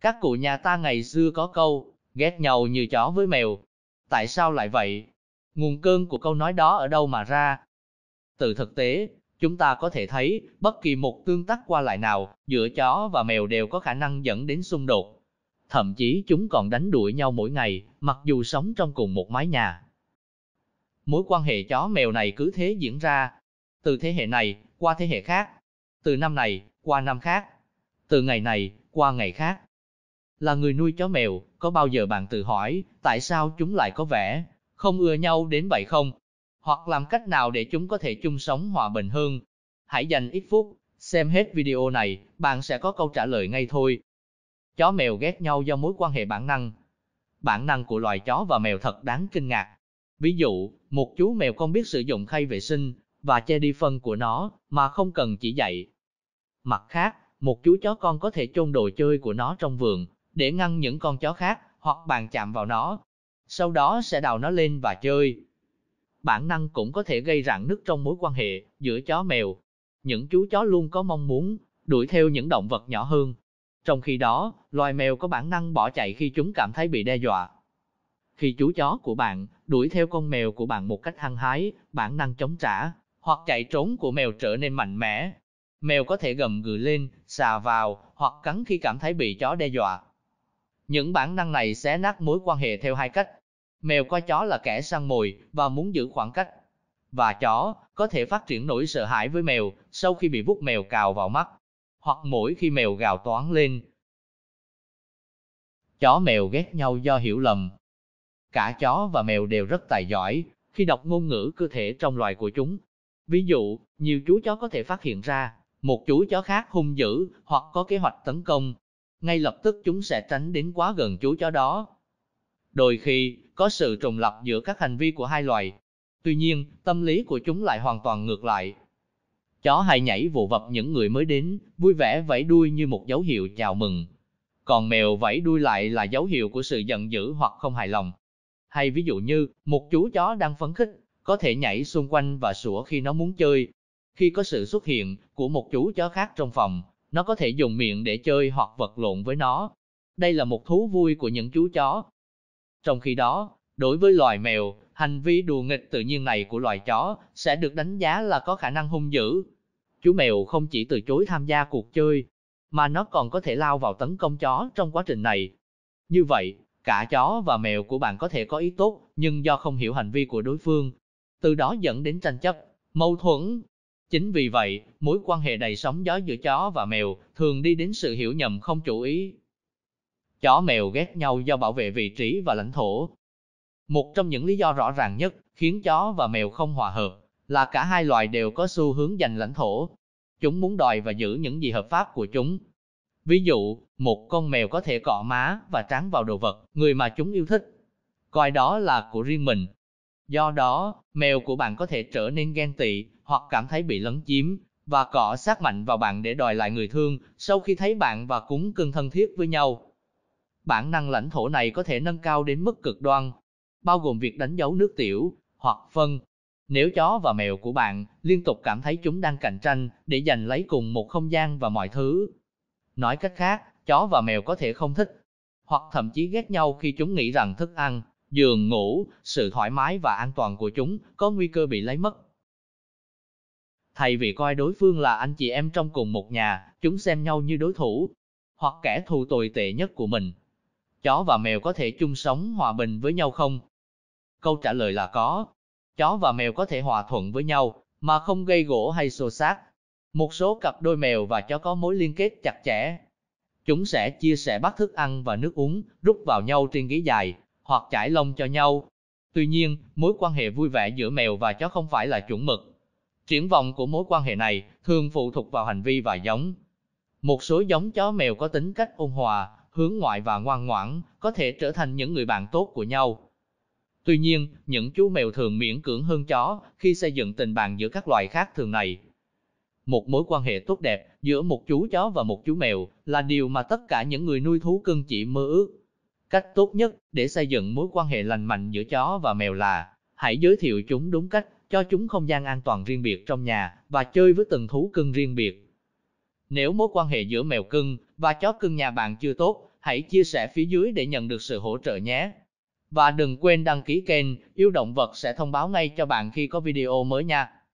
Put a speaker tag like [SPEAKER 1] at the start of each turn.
[SPEAKER 1] Các cụ nhà ta ngày xưa có câu, ghét nhau như chó với mèo. Tại sao lại vậy? Nguồn cơn của câu nói đó ở đâu mà ra? Từ thực tế, chúng ta có thể thấy, bất kỳ một tương tác qua lại nào, giữa chó và mèo đều có khả năng dẫn đến xung đột. Thậm chí chúng còn đánh đuổi nhau mỗi ngày, mặc dù sống trong cùng một mái nhà. Mối quan hệ chó mèo này cứ thế diễn ra, từ thế hệ này qua thế hệ khác, từ năm này qua năm khác, từ ngày này qua ngày khác là người nuôi chó mèo, có bao giờ bạn tự hỏi, tại sao chúng lại có vẻ không ưa nhau đến vậy không? Hoặc làm cách nào để chúng có thể chung sống hòa bình hơn? Hãy dành ít phút, xem hết video này, bạn sẽ có câu trả lời ngay thôi. Chó mèo ghét nhau do mối quan hệ bản năng. Bản năng của loài chó và mèo thật đáng kinh ngạc. Ví dụ, một chú mèo không biết sử dụng khay vệ sinh và che đi phân của nó mà không cần chỉ dạy. Mặt khác, một chú chó con có thể chôn đồ chơi của nó trong vườn để ngăn những con chó khác hoặc bạn chạm vào nó. Sau đó sẽ đào nó lên và chơi. Bản năng cũng có thể gây rạn nứt trong mối quan hệ giữa chó mèo. Những chú chó luôn có mong muốn đuổi theo những động vật nhỏ hơn. Trong khi đó, loài mèo có bản năng bỏ chạy khi chúng cảm thấy bị đe dọa. Khi chú chó của bạn đuổi theo con mèo của bạn một cách hăng hái, bản năng chống trả hoặc chạy trốn của mèo trở nên mạnh mẽ. Mèo có thể gầm gừ lên, xà vào hoặc cắn khi cảm thấy bị chó đe dọa. Những bản năng này sẽ nát mối quan hệ theo hai cách. Mèo coi chó là kẻ săn mồi và muốn giữ khoảng cách. Và chó có thể phát triển nỗi sợ hãi với mèo sau khi bị vuốt mèo cào vào mắt, hoặc mỗi khi mèo gào toán lên. Chó mèo ghét nhau do hiểu lầm. Cả chó và mèo đều rất tài giỏi khi đọc ngôn ngữ cơ thể trong loài của chúng. Ví dụ, nhiều chú chó có thể phát hiện ra một chú chó khác hung dữ hoặc có kế hoạch tấn công ngay lập tức chúng sẽ tránh đến quá gần chú chó đó. Đôi khi, có sự trùng lập giữa các hành vi của hai loài. Tuy nhiên, tâm lý của chúng lại hoàn toàn ngược lại. Chó hay nhảy vụ vập những người mới đến, vui vẻ vẫy đuôi như một dấu hiệu chào mừng. Còn mèo vẫy đuôi lại là dấu hiệu của sự giận dữ hoặc không hài lòng. Hay ví dụ như, một chú chó đang phấn khích, có thể nhảy xung quanh và sủa khi nó muốn chơi. Khi có sự xuất hiện của một chú chó khác trong phòng, nó có thể dùng miệng để chơi hoặc vật lộn với nó. Đây là một thú vui của những chú chó. Trong khi đó, đối với loài mèo, hành vi đùa nghịch tự nhiên này của loài chó sẽ được đánh giá là có khả năng hung dữ. Chú mèo không chỉ từ chối tham gia cuộc chơi, mà nó còn có thể lao vào tấn công chó trong quá trình này. Như vậy, cả chó và mèo của bạn có thể có ý tốt, nhưng do không hiểu hành vi của đối phương, từ đó dẫn đến tranh chấp, mâu thuẫn, Chính vì vậy, mối quan hệ đầy sóng gió giữa chó và mèo thường đi đến sự hiểu nhầm không chủ ý. Chó mèo ghét nhau do bảo vệ vị trí và lãnh thổ. Một trong những lý do rõ ràng nhất khiến chó và mèo không hòa hợp là cả hai loài đều có xu hướng giành lãnh thổ. Chúng muốn đòi và giữ những gì hợp pháp của chúng. Ví dụ, một con mèo có thể cọ má và trán vào đồ vật, người mà chúng yêu thích, coi đó là của riêng mình, Do đó, mèo của bạn có thể trở nên ghen tị, hoặc cảm thấy bị lấn chiếm, và cọ sát mạnh vào bạn để đòi lại người thương, sau khi thấy bạn và cúng cưng thân thiết với nhau. Bản năng lãnh thổ này có thể nâng cao đến mức cực đoan, bao gồm việc đánh dấu nước tiểu, hoặc phân. Nếu chó và mèo của bạn liên tục cảm thấy chúng đang cạnh tranh để giành lấy cùng một không gian và mọi thứ. Nói cách khác, chó và mèo có thể không thích, hoặc thậm chí ghét nhau khi chúng nghĩ rằng thức ăn giường ngủ, sự thoải mái và an toàn của chúng có nguy cơ bị lấy mất. Thay vì coi đối phương là anh chị em trong cùng một nhà, chúng xem nhau như đối thủ, hoặc kẻ thù tồi tệ nhất của mình. Chó và mèo có thể chung sống hòa bình với nhau không? Câu trả lời là có. Chó và mèo có thể hòa thuận với nhau, mà không gây gỗ hay xô xát. Một số cặp đôi mèo và chó có mối liên kết chặt chẽ. Chúng sẽ chia sẻ bát thức ăn và nước uống, rút vào nhau trên ghế dài, hoặc chải lông cho nhau. Tuy nhiên, mối quan hệ vui vẻ giữa mèo và chó không phải là chuẩn mực. Triển vọng của mối quan hệ này thường phụ thuộc vào hành vi và giống. Một số giống chó mèo có tính cách ôn hòa, hướng ngoại và ngoan ngoãn, có thể trở thành những người bạn tốt của nhau. Tuy nhiên, những chú mèo thường miễn cưỡng hơn chó khi xây dựng tình bạn giữa các loài khác thường này. Một mối quan hệ tốt đẹp giữa một chú chó và một chú mèo là điều mà tất cả những người nuôi thú cưng chỉ mơ ước. Cách tốt nhất để xây dựng mối quan hệ lành mạnh giữa chó và mèo là hãy giới thiệu chúng đúng cách, cho chúng không gian an toàn riêng biệt trong nhà và chơi với từng thú cưng riêng biệt. Nếu mối quan hệ giữa mèo cưng và chó cưng nhà bạn chưa tốt, hãy chia sẻ phía dưới để nhận được sự hỗ trợ nhé. Và đừng quên đăng ký kênh, yêu động vật sẽ thông báo ngay cho bạn khi có video mới nha.